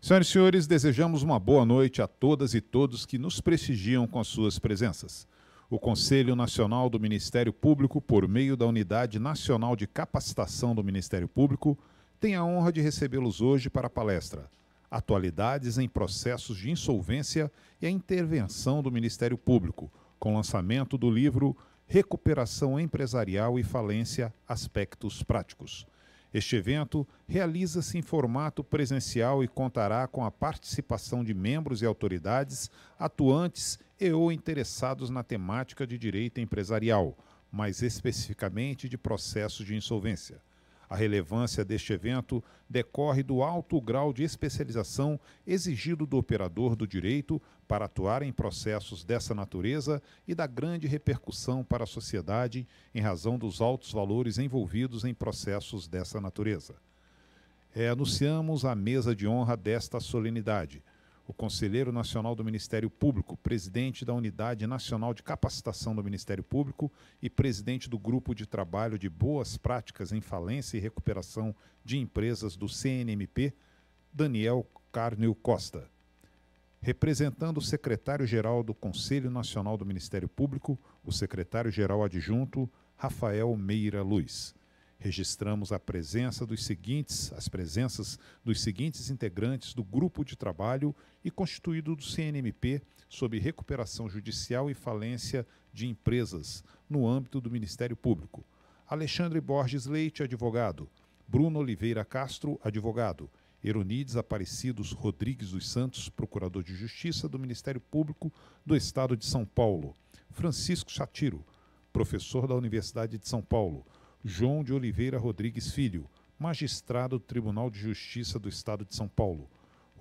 Senhoras e senhores, desejamos uma boa noite a todas e todos que nos prestigiam com as suas presenças. O Conselho Nacional do Ministério Público, por meio da Unidade Nacional de Capacitação do Ministério Público, tem a honra de recebê-los hoje para a palestra Atualidades em Processos de Insolvência e a Intervenção do Ministério Público, com lançamento do livro Recuperação Empresarial e Falência Aspectos Práticos. Este evento realiza-se em formato presencial e contará com a participação de membros e autoridades atuantes e ou interessados na temática de direito empresarial, mais especificamente de processos de insolvência. A relevância deste evento decorre do alto grau de especialização exigido do operador do direito para atuar em processos dessa natureza e da grande repercussão para a sociedade em razão dos altos valores envolvidos em processos dessa natureza. É, anunciamos a mesa de honra desta solenidade o Conselheiro Nacional do Ministério Público, presidente da Unidade Nacional de Capacitação do Ministério Público e presidente do Grupo de Trabalho de Boas Práticas em Falência e Recuperação de Empresas do CNMP, Daniel Carnio Costa. Representando o secretário-geral do Conselho Nacional do Ministério Público, o secretário-geral adjunto, Rafael Meira Luiz registramos a presença dos seguintes, as presenças dos seguintes integrantes do grupo de trabalho e constituído do CNMP sobre recuperação judicial e falência de empresas no âmbito do Ministério Público. Alexandre Borges Leite, advogado. Bruno Oliveira Castro, advogado. Eronides Aparecidos Rodrigues dos Santos, procurador de Justiça do Ministério Público do Estado de São Paulo. Francisco Chatiro, professor da Universidade de São Paulo João de Oliveira Rodrigues Filho, magistrado do Tribunal de Justiça do Estado de São Paulo.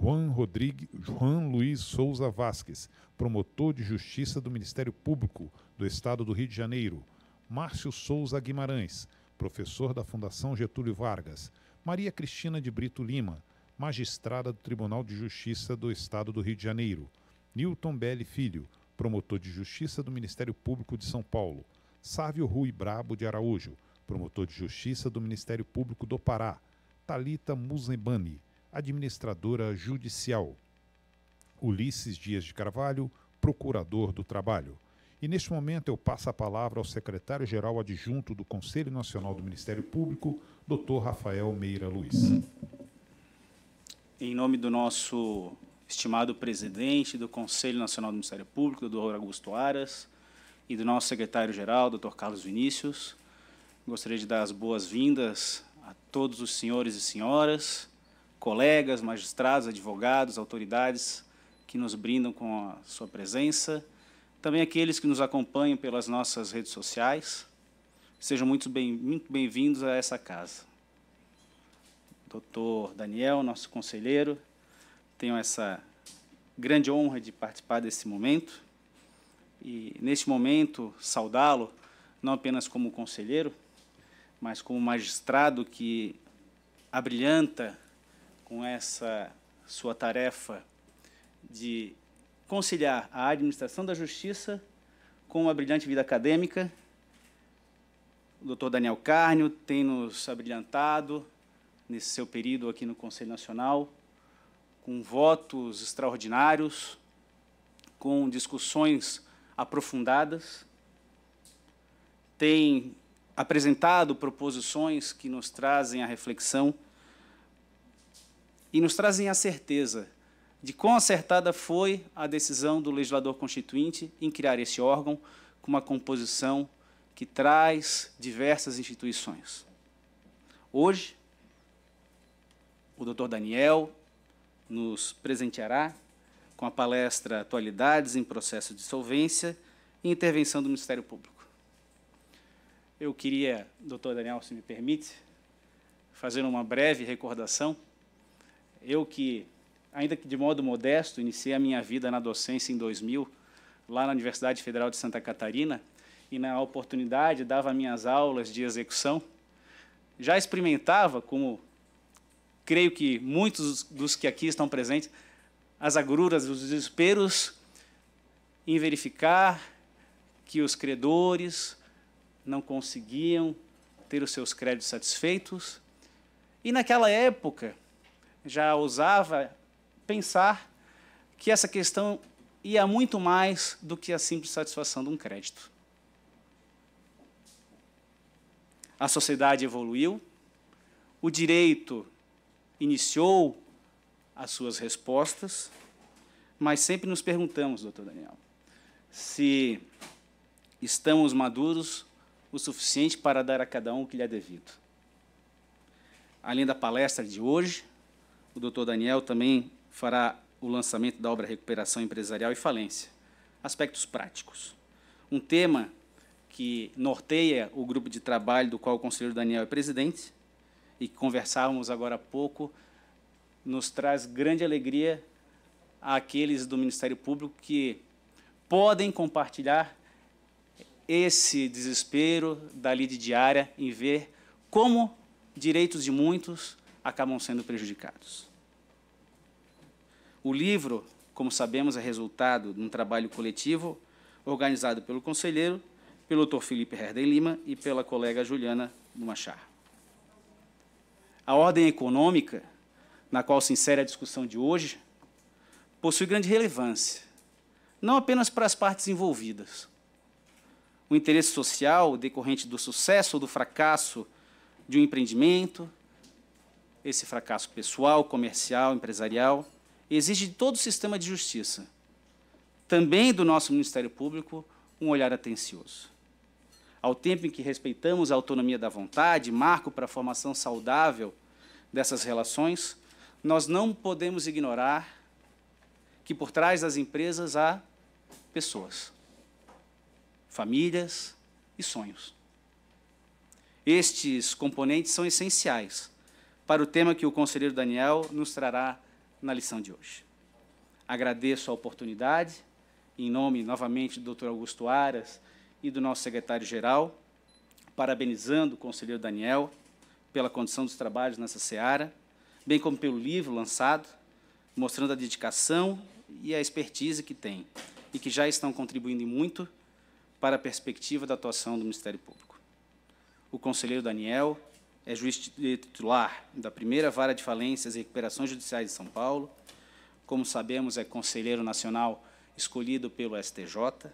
Juan, Rodrigue, Juan Luiz Souza Vasques, promotor de Justiça do Ministério Público do Estado do Rio de Janeiro. Márcio Souza Guimarães, professor da Fundação Getúlio Vargas. Maria Cristina de Brito Lima, magistrada do Tribunal de Justiça do Estado do Rio de Janeiro. Newton Belli Filho, promotor de Justiça do Ministério Público de São Paulo. Sávio Rui Brabo de Araújo, promotor de justiça do Ministério Público do Pará, Talita Muzembani, administradora judicial. Ulisses Dias de Carvalho, procurador do trabalho. E neste momento eu passo a palavra ao secretário-geral adjunto do Conselho Nacional do Ministério Público, Dr. Rafael Meira Luiz. Em nome do nosso estimado presidente do Conselho Nacional do Ministério Público, doutor Augusto Aras, e do nosso secretário-geral, Dr. Carlos Vinícius, Gostaria de dar as boas-vindas a todos os senhores e senhoras, colegas, magistrados, advogados, autoridades que nos brindam com a sua presença, também aqueles que nos acompanham pelas nossas redes sociais. Sejam muito bem-vindos bem a essa casa. Doutor Daniel, nosso conselheiro, tenho essa grande honra de participar desse momento e, neste momento, saudá-lo não apenas como conselheiro, mas como magistrado que abrilhanta com essa sua tarefa de conciliar a administração da justiça com uma brilhante vida acadêmica. O doutor Daniel Carnio tem nos abrilhantado nesse seu período aqui no Conselho Nacional, com votos extraordinários, com discussões aprofundadas. Tem apresentado proposições que nos trazem a reflexão e nos trazem a certeza de quão acertada foi a decisão do legislador constituinte em criar esse órgão com uma composição que traz diversas instituições. Hoje, o doutor Daniel nos presenteará com a palestra Atualidades em Processo de Solvência e Intervenção do Ministério Público. Eu queria, doutor Daniel, se me permite, fazer uma breve recordação. Eu que, ainda que de modo modesto, iniciei a minha vida na docência em 2000, lá na Universidade Federal de Santa Catarina, e na oportunidade dava minhas aulas de execução, já experimentava, como creio que muitos dos que aqui estão presentes, as agruras, os desesperos em verificar que os credores, não conseguiam ter os seus créditos satisfeitos. E naquela época já ousava pensar que essa questão ia muito mais do que a simples satisfação de um crédito. A sociedade evoluiu, o direito iniciou as suas respostas, mas sempre nos perguntamos, doutor Daniel, se estamos maduros o suficiente para dar a cada um o que lhe é devido. Além da palestra de hoje, o Dr. Daniel também fará o lançamento da obra Recuperação Empresarial e Falência, aspectos práticos. Um tema que norteia o grupo de trabalho do qual o conselheiro Daniel é presidente e que conversávamos agora há pouco, nos traz grande alegria àqueles do Ministério Público que podem compartilhar esse desespero da lide diária em ver como direitos de muitos acabam sendo prejudicados. O livro, como sabemos, é resultado de um trabalho coletivo organizado pelo conselheiro, pelo doutor Felipe Herden Lima e pela colega Juliana Machar. A ordem econômica, na qual se insere a discussão de hoje, possui grande relevância, não apenas para as partes envolvidas, o interesse social decorrente do sucesso ou do fracasso de um empreendimento, esse fracasso pessoal, comercial, empresarial, exige de todo o sistema de justiça, também do nosso Ministério Público, um olhar atencioso. Ao tempo em que respeitamos a autonomia da vontade, marco para a formação saudável dessas relações, nós não podemos ignorar que por trás das empresas há pessoas famílias e sonhos. Estes componentes são essenciais para o tema que o conselheiro Daniel nos trará na lição de hoje. Agradeço a oportunidade, em nome novamente do Dr. Augusto Aras e do nosso secretário-geral, parabenizando o conselheiro Daniel pela condição dos trabalhos nessa seara, bem como pelo livro lançado, mostrando a dedicação e a expertise que tem e que já estão contribuindo muito para a perspectiva da atuação do Ministério Público. O conselheiro Daniel é juiz titular da primeira vara de falências e recuperações judiciais de São Paulo. Como sabemos, é conselheiro nacional escolhido pelo STJ,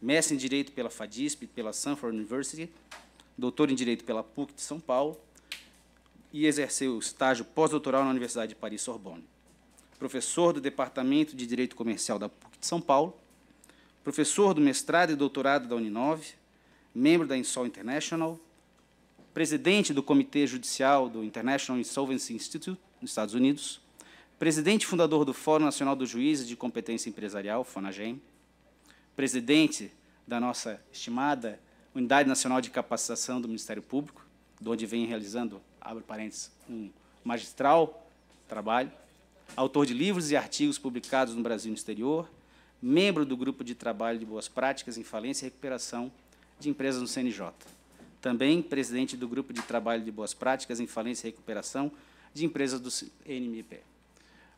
mestre em Direito pela FADISP e pela Sanford University, doutor em Direito pela PUC de São Paulo e exerceu estágio pós-doutoral na Universidade de Paris-Sorbonne. Professor do Departamento de Direito Comercial da PUC de São Paulo professor do mestrado e doutorado da Uninove, membro da Insol International, presidente do Comitê Judicial do International Insolvency Institute, nos Estados Unidos, presidente fundador do Fórum Nacional dos Juízes de Competência Empresarial, FONAGEM, presidente da nossa estimada Unidade Nacional de Capacitação do Ministério Público, de onde vem realizando, abre parênteses, um magistral trabalho, autor de livros e artigos publicados no Brasil e no exterior, membro do Grupo de Trabalho de Boas Práticas em Falência e Recuperação de Empresas no CNJ. Também presidente do Grupo de Trabalho de Boas Práticas em Falência e Recuperação de Empresas do NMP.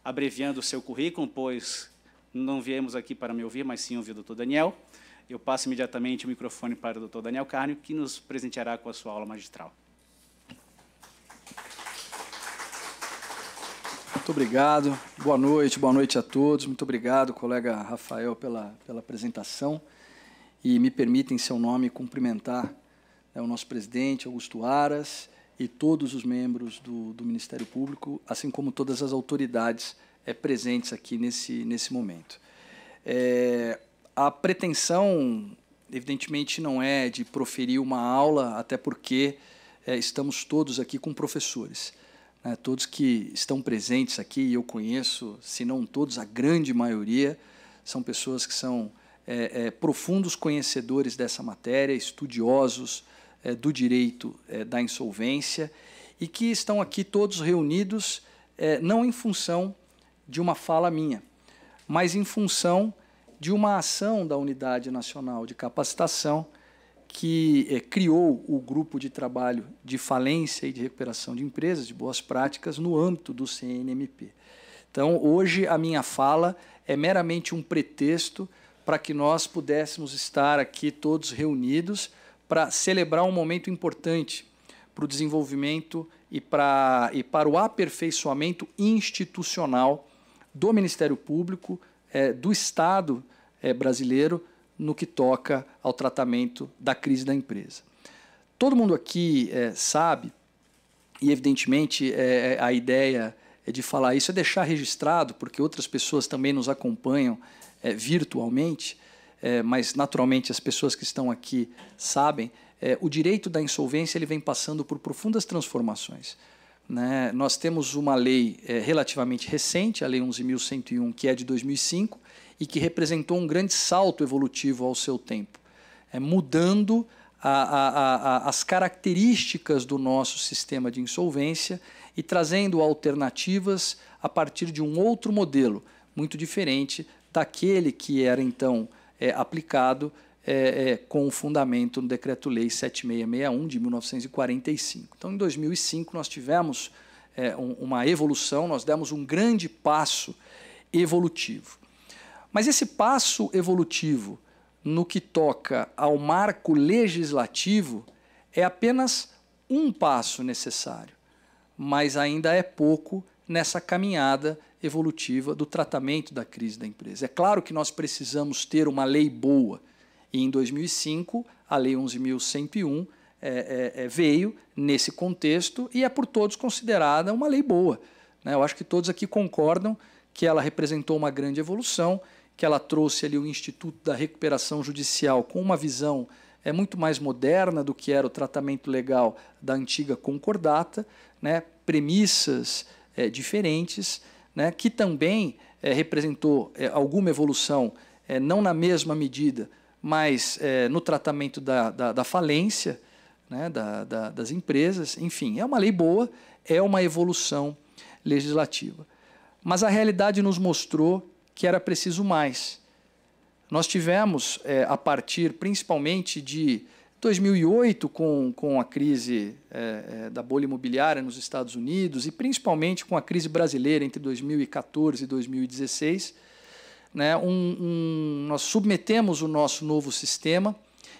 Abreviando o seu currículo, pois não viemos aqui para me ouvir, mas sim ouvir o doutor Daniel, eu passo imediatamente o microfone para o doutor Daniel Carne, que nos presenteará com a sua aula magistral. Muito obrigado. Boa noite, boa noite a todos. Muito obrigado, colega Rafael, pela, pela apresentação. E me permita, em seu nome, cumprimentar né, o nosso presidente, Augusto Aras, e todos os membros do, do Ministério Público, assim como todas as autoridades é, presentes aqui nesse, nesse momento. É, a pretensão, evidentemente, não é de proferir uma aula, até porque é, estamos todos aqui com professores. Né? Todos que estão presentes aqui, e eu conheço, se não todos, a grande maioria, são pessoas que são é, é, profundos conhecedores dessa matéria, estudiosos é, do direito é, da insolvência e que estão aqui todos reunidos é, não em função de uma fala minha, mas em função de uma ação da Unidade Nacional de Capacitação que é, criou o grupo de trabalho de falência e de recuperação de empresas, de boas práticas, no âmbito do CNMP. Então, hoje, a minha fala é meramente um pretexto para que nós pudéssemos estar aqui todos reunidos para celebrar um momento importante para o desenvolvimento e, e para o aperfeiçoamento institucional do Ministério Público, é, do Estado é, brasileiro, no que toca ao tratamento da crise da empresa. Todo mundo aqui é, sabe, e evidentemente é, é a ideia é de falar isso é deixar registrado, porque outras pessoas também nos acompanham é, virtualmente, é, mas naturalmente as pessoas que estão aqui sabem, o direito da insolvência ele vem passando por profundas transformações. Né? Nós temos uma lei relativamente recente, a Lei 11.101, que é de 2005, e que representou um grande salto evolutivo ao seu tempo, é, mudando a, a, a, as características do nosso sistema de insolvência e trazendo alternativas a partir de um outro modelo, muito diferente daquele que era então é, aplicado é, é, com fundamento no Decreto-Lei 7661 de 1945. Então, em 2005, nós tivemos é, um, uma evolução, nós demos um grande passo evolutivo. Mas esse passo evolutivo no que toca ao marco legislativo é apenas um passo necessário, mas ainda é pouco nessa caminhada evolutiva do tratamento da crise da empresa. É claro que nós precisamos ter uma lei boa, e em 2005 a Lei 11.101 é, é, é, veio nesse contexto e é por todos considerada uma lei boa. Né? Eu acho que todos aqui concordam que ela representou uma grande evolução que ela trouxe ali o Instituto da Recuperação Judicial com uma visão é muito mais moderna do que era o tratamento legal da antiga concordata, né? premissas é, diferentes, né? que também é, representou é, alguma evolução, é, não na mesma medida, mas é, no tratamento da, da, da falência né? da, da, das empresas. Enfim, é uma lei boa, é uma evolução legislativa. Mas a realidade nos mostrou que era preciso mais. Nós tivemos, é, a partir principalmente de 2008, com, com a crise é, é, da bolha imobiliária nos Estados Unidos, e principalmente com a crise brasileira entre 2014 e 2016, né, um, um, nós submetemos o nosso novo sistema,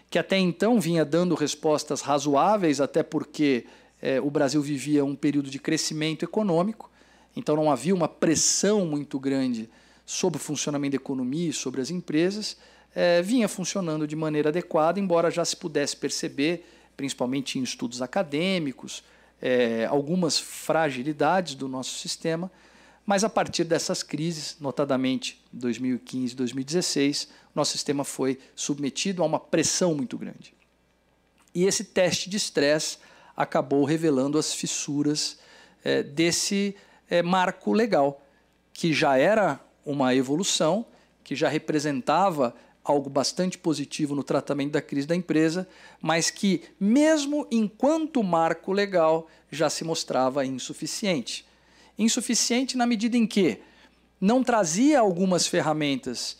que até então vinha dando respostas razoáveis, até porque é, o Brasil vivia um período de crescimento econômico, então não havia uma pressão muito grande sobre o funcionamento da economia e sobre as empresas, é, vinha funcionando de maneira adequada, embora já se pudesse perceber, principalmente em estudos acadêmicos, é, algumas fragilidades do nosso sistema, mas a partir dessas crises, notadamente 2015 e 2016, nosso sistema foi submetido a uma pressão muito grande. E esse teste de estresse acabou revelando as fissuras é, desse é, marco legal, que já era uma evolução que já representava algo bastante positivo no tratamento da crise da empresa, mas que, mesmo enquanto marco legal, já se mostrava insuficiente. Insuficiente na medida em que não trazia algumas ferramentas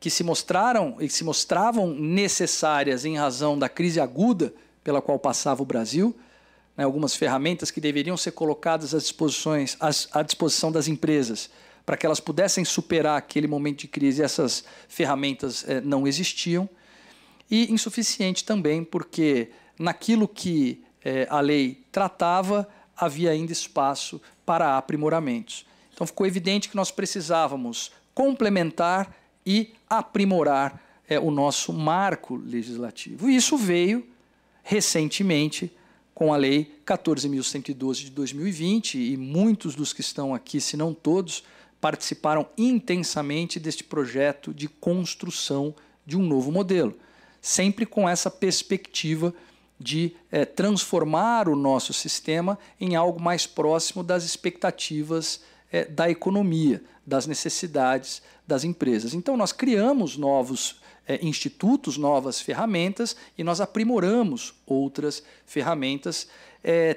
que se mostraram e se mostravam necessárias em razão da crise aguda pela qual passava o Brasil, né, algumas ferramentas que deveriam ser colocadas à disposição das empresas para que elas pudessem superar aquele momento de crise, essas ferramentas eh, não existiam. E insuficiente também, porque naquilo que eh, a lei tratava, havia ainda espaço para aprimoramentos. Então ficou evidente que nós precisávamos complementar e aprimorar eh, o nosso marco legislativo. E isso veio recentemente com a Lei 14.112 de 2020, e muitos dos que estão aqui, se não todos, participaram intensamente deste projeto de construção de um novo modelo, sempre com essa perspectiva de é, transformar o nosso sistema em algo mais próximo das expectativas é, da economia, das necessidades das empresas. Então, nós criamos novos é, institutos, novas ferramentas e nós aprimoramos outras ferramentas,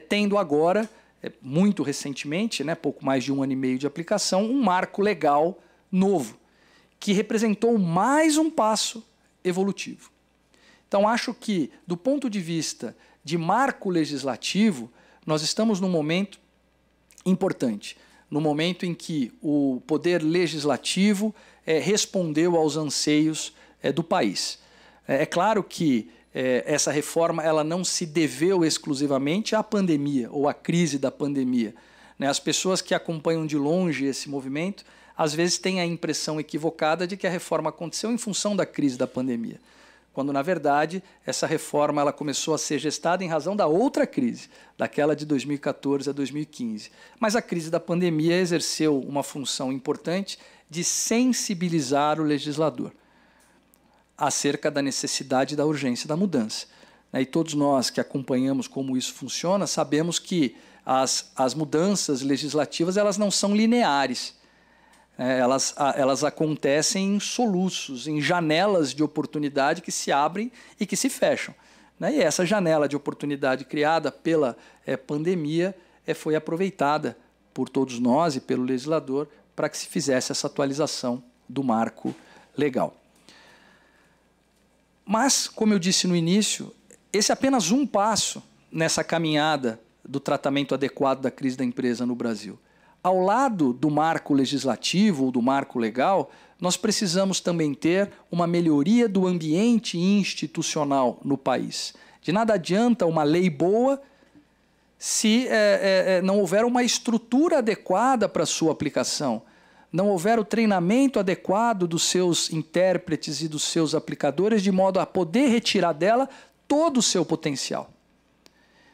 tendo agora é, muito recentemente, né, pouco mais de um ano e meio de aplicação, um marco legal novo, que representou mais um passo evolutivo. Então, acho que, do ponto de vista de marco legislativo, nós estamos num momento importante no momento em que o poder legislativo é, respondeu aos anseios é, do país. É, é claro que é, essa reforma ela não se deveu exclusivamente à pandemia ou à crise da pandemia. Né? As pessoas que acompanham de longe esse movimento às vezes têm a impressão equivocada de que a reforma aconteceu em função da crise da pandemia quando na verdade essa reforma ela começou a ser gestada em razão da outra crise, daquela de 2014 a 2015. Mas a crise da pandemia exerceu uma função importante de sensibilizar o legislador acerca da necessidade e da urgência da mudança. Né? E todos nós que acompanhamos como isso funciona sabemos que as, as mudanças legislativas elas não são lineares. Né? Elas, elas acontecem em soluços, em janelas de oportunidade que se abrem e que se fecham. Né? E essa janela de oportunidade criada pela eh, pandemia eh, foi aproveitada por todos nós e pelo legislador para que se fizesse essa atualização do marco legal. Mas, como eu disse no início, esse é apenas um passo nessa caminhada do tratamento adequado da crise da empresa no Brasil. Ao lado do marco legislativo ou do marco legal, nós precisamos também ter uma melhoria do ambiente institucional no país. De nada adianta uma lei boa se é, é, não houver uma estrutura adequada para sua aplicação não houver o treinamento adequado dos seus intérpretes e dos seus aplicadores, de modo a poder retirar dela todo o seu potencial.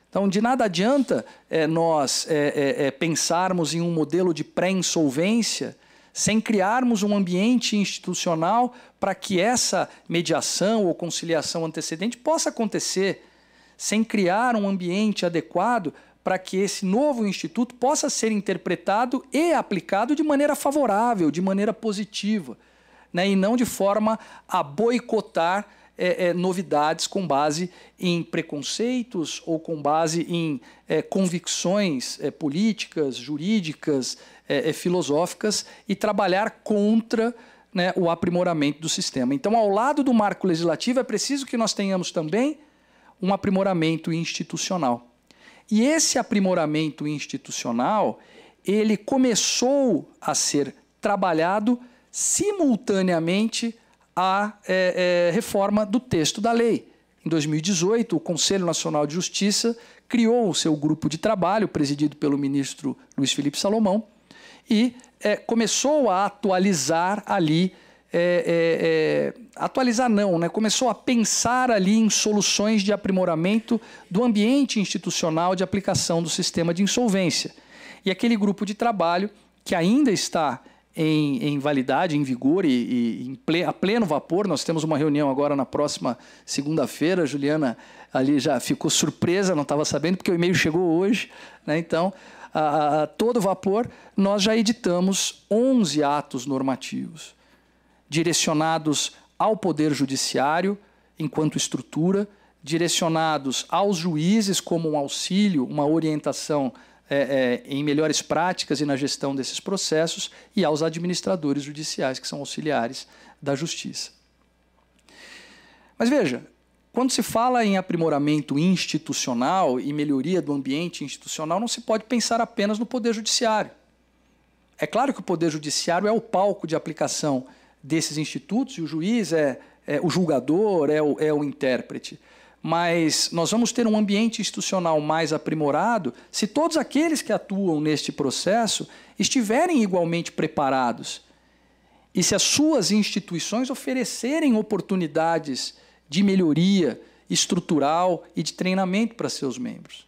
Então, de nada adianta é, nós é, é, pensarmos em um modelo de pré-insolvência sem criarmos um ambiente institucional para que essa mediação ou conciliação antecedente possa acontecer, sem criar um ambiente adequado para que esse novo instituto possa ser interpretado e aplicado de maneira favorável, de maneira positiva, né? e não de forma a boicotar é, é, novidades com base em preconceitos ou com base em é, convicções é, políticas, jurídicas, é, é, filosóficas e trabalhar contra né, o aprimoramento do sistema. Então, ao lado do marco legislativo, é preciso que nós tenhamos também um aprimoramento institucional. E esse aprimoramento institucional, ele começou a ser trabalhado simultaneamente à é, é, reforma do texto da lei. Em 2018, o Conselho Nacional de Justiça criou o seu grupo de trabalho, presidido pelo ministro Luiz Felipe Salomão, e é, começou a atualizar ali é, é, é, atualizar não, né? começou a pensar ali em soluções de aprimoramento do ambiente institucional de aplicação do sistema de insolvência. E aquele grupo de trabalho que ainda está em, em validade, em vigor e, e em a pleno vapor, nós temos uma reunião agora na próxima segunda-feira, Juliana ali já ficou surpresa, não estava sabendo, porque o e-mail chegou hoje, né? então... A, a, a, todo vapor, nós já editamos 11 atos normativos direcionados ao Poder Judiciário, enquanto estrutura, direcionados aos juízes como um auxílio, uma orientação é, é, em melhores práticas e na gestão desses processos, e aos administradores judiciais, que são auxiliares da justiça. Mas veja, quando se fala em aprimoramento institucional e melhoria do ambiente institucional, não se pode pensar apenas no Poder Judiciário. É claro que o Poder Judiciário é o palco de aplicação desses institutos, e o juiz é, é o julgador, é o, é o intérprete. Mas nós vamos ter um ambiente institucional mais aprimorado se todos aqueles que atuam neste processo estiverem igualmente preparados. E se as suas instituições oferecerem oportunidades de melhoria estrutural e de treinamento para seus membros.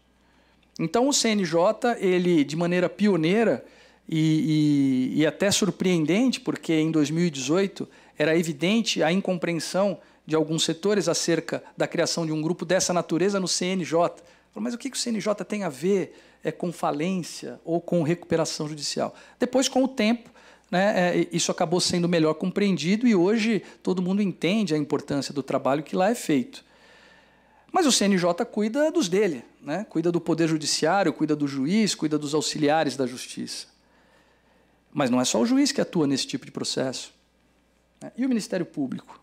Então o CNJ, ele de maneira pioneira, e, e, e até surpreendente, porque em 2018 era evidente a incompreensão de alguns setores acerca da criação de um grupo dessa natureza no CNJ. Mas o que o CNJ tem a ver é, com falência ou com recuperação judicial? Depois, com o tempo, né, é, isso acabou sendo melhor compreendido e hoje todo mundo entende a importância do trabalho que lá é feito. Mas o CNJ cuida dos dele, né? cuida do Poder Judiciário, cuida do juiz, cuida dos auxiliares da justiça. Mas não é só o juiz que atua nesse tipo de processo. Né? E o Ministério Público?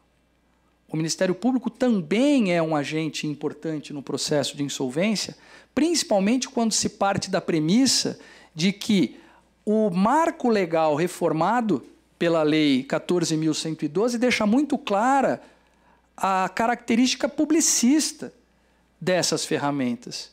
O Ministério Público também é um agente importante no processo de insolvência, principalmente quando se parte da premissa de que o marco legal reformado pela Lei 14.112 deixa muito clara a característica publicista dessas ferramentas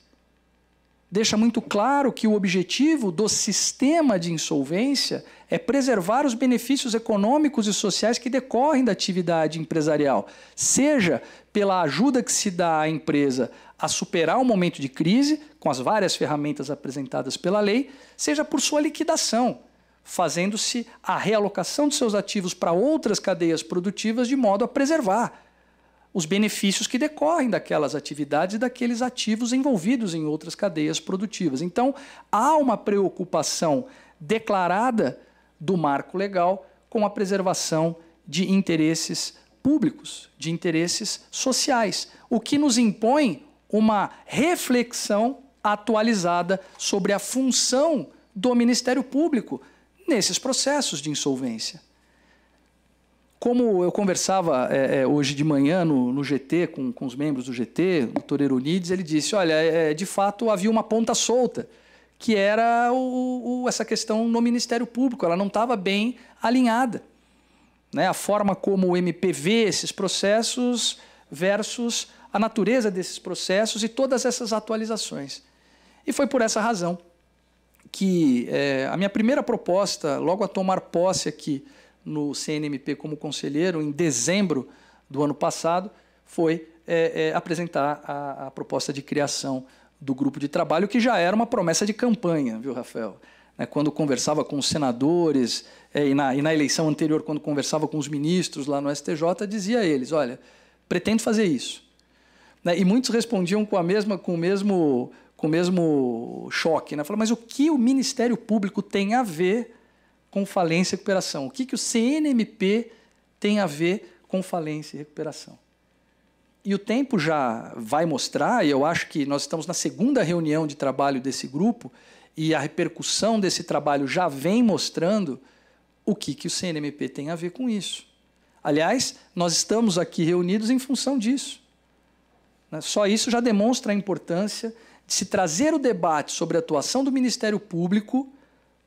deixa muito claro que o objetivo do sistema de insolvência é preservar os benefícios econômicos e sociais que decorrem da atividade empresarial, seja pela ajuda que se dá à empresa a superar o momento de crise, com as várias ferramentas apresentadas pela lei, seja por sua liquidação, fazendo-se a realocação de seus ativos para outras cadeias produtivas de modo a preservar os benefícios que decorrem daquelas atividades e daqueles ativos envolvidos em outras cadeias produtivas. Então, há uma preocupação declarada do marco legal com a preservação de interesses públicos, de interesses sociais, o que nos impõe uma reflexão atualizada sobre a função do Ministério Público nesses processos de insolvência. Como eu conversava é, é, hoje de manhã no, no GT, com, com, os membros do GT, o doutor Eronides, ele disse: olha, é, é, de fato havia uma ponta solta, que era o, o, essa questão no Ministério Público, ela não estava bem alinhada. Né? A forma como o MP vê esses processos versus a natureza desses processos e todas essas atualizações. E foi por essa razão que é, a minha primeira proposta, logo a tomar posse aqui, no CNMP como conselheiro em dezembro do ano passado foi é, é, apresentar a, a, proposta de criação do grupo de trabalho, que já era uma promessa de campanha, viu, Rafael? Né, quando conversava com os senadores é, e, na, e na eleição anterior, quando conversava com os ministros lá no STJ, dizia a eles: olha, pretendo fazer isso. Né, e muitos respondiam com a mesma, com o mesmo, com o mesmo choque, né? Falaram, mas o que o Ministério Público tem a ver com falência e recuperação. O que, que o CNMP tem a ver com falência e recuperação? E o tempo já vai mostrar, e eu acho que nós estamos na segunda reunião de trabalho desse grupo, e a repercussão desse trabalho já vem mostrando o que, que o CNMP tem a ver com isso. Aliás, nós estamos aqui reunidos em função disso. Né? Só isso já demonstra a importância de se trazer o debate sobre a atuação do Ministério Público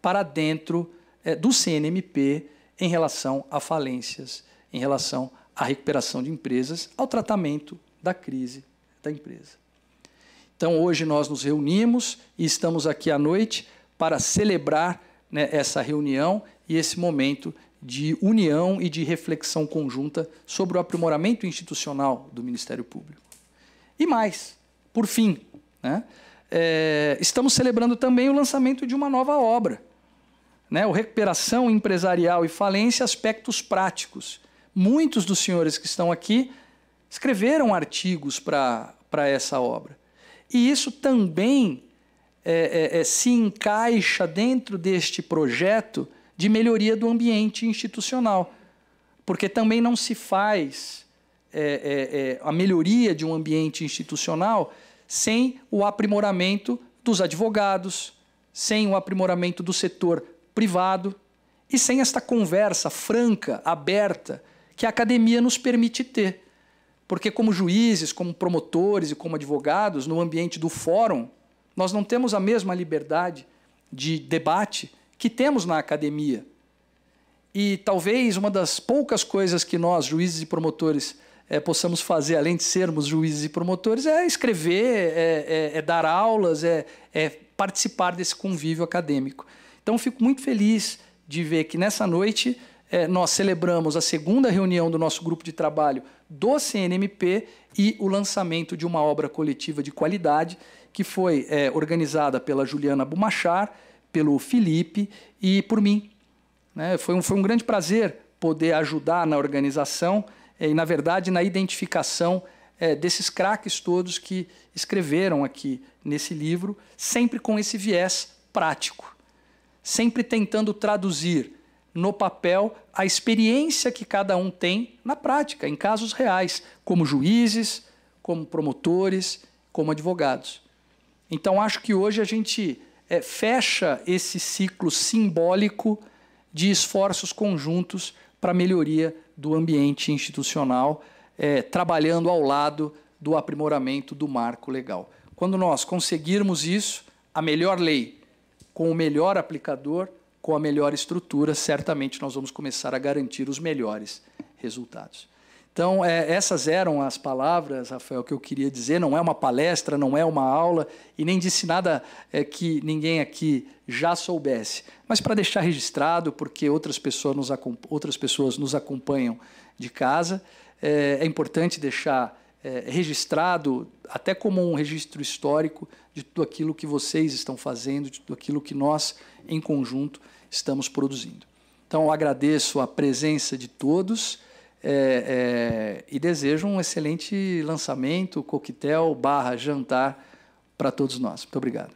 para dentro é, do CNMP em relação a falências, em relação à recuperação de empresas, ao tratamento da crise da empresa. Então, hoje nós nos reunimos e estamos aqui à noite para celebrar né, essa reunião e esse momento de união e de reflexão conjunta sobre o aprimoramento institucional do Ministério Público. E mais, por fim, né, é, estamos celebrando também o lançamento de uma nova obra, né, o recuperação empresarial e falência, aspectos práticos. Muitos dos senhores que estão aqui escreveram artigos para essa obra. E isso também é, é, é, se encaixa dentro deste projeto de melhoria do ambiente institucional, porque também não se faz é, é, é, a melhoria de um ambiente institucional sem o aprimoramento dos advogados, sem o aprimoramento do setor privado e sem esta conversa franca, aberta, que a academia nos permite ter. Porque, como juízes, como promotores e como advogados, no ambiente do fórum, nós não temos a mesma liberdade de debate que temos na academia. E talvez uma das poucas coisas que nós, juízes e promotores, é, possamos fazer, além de sermos juízes e promotores, é escrever, é, é, é dar aulas, é, é participar desse convívio acadêmico. Então, fico muito feliz de ver que nessa noite é, nós celebramos a segunda reunião do nosso grupo de trabalho do CNMP e o lançamento de uma obra coletiva de qualidade que foi é, organizada pela Juliana Bumachar, pelo Felipe e por mim. Né? Foi, um, foi um grande prazer poder ajudar na organização é, e, na verdade, na identificação desses craques todos que escreveram aqui nesse livro, sempre com esse viés prático sempre tentando traduzir no papel a experiência que cada um tem na prática, em casos reais, como juízes, como promotores, como advogados. Então, acho que hoje a gente é, fecha esse ciclo simbólico de esforços conjuntos para a melhoria do ambiente institucional, é, trabalhando ao lado do aprimoramento do marco legal. Quando nós conseguirmos isso, a melhor lei com o melhor aplicador, com a melhor estrutura, certamente nós vamos começar a garantir os melhores resultados. Então, é, essas eram as palavras, Rafael, que eu queria dizer. Não é uma palestra, não é uma aula, e nem disse nada é, que ninguém aqui já soubesse. Mas para deixar registrado, porque outras pessoas nos, outras pessoas nos acompanham de casa, é, é importante deixar é, registrado até como um registro histórico de tudo aquilo que vocês estão fazendo, de tudo aquilo que nós, em conjunto, estamos produzindo. Então, eu agradeço a presença de todos é, é, e desejo um excelente lançamento, coquetel barra jantar para todos nós. Muito obrigado.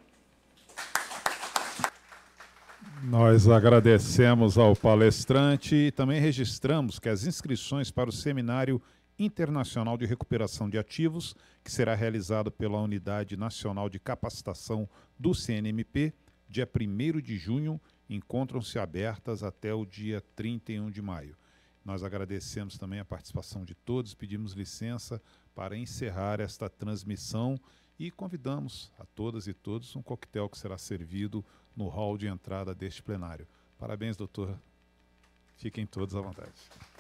Nós agradecemos ao palestrante e também registramos que as inscrições para o seminário Internacional de Recuperação de Ativos, que será realizado pela Unidade Nacional de Capacitação do CNMP, dia 1 de junho, encontram-se abertas até o dia 31 de maio. Nós agradecemos também a participação de todos, pedimos licença para encerrar esta transmissão e convidamos a todas e todos um coquetel que será servido no hall de entrada deste plenário. Parabéns, doutor. Fiquem todos à vontade.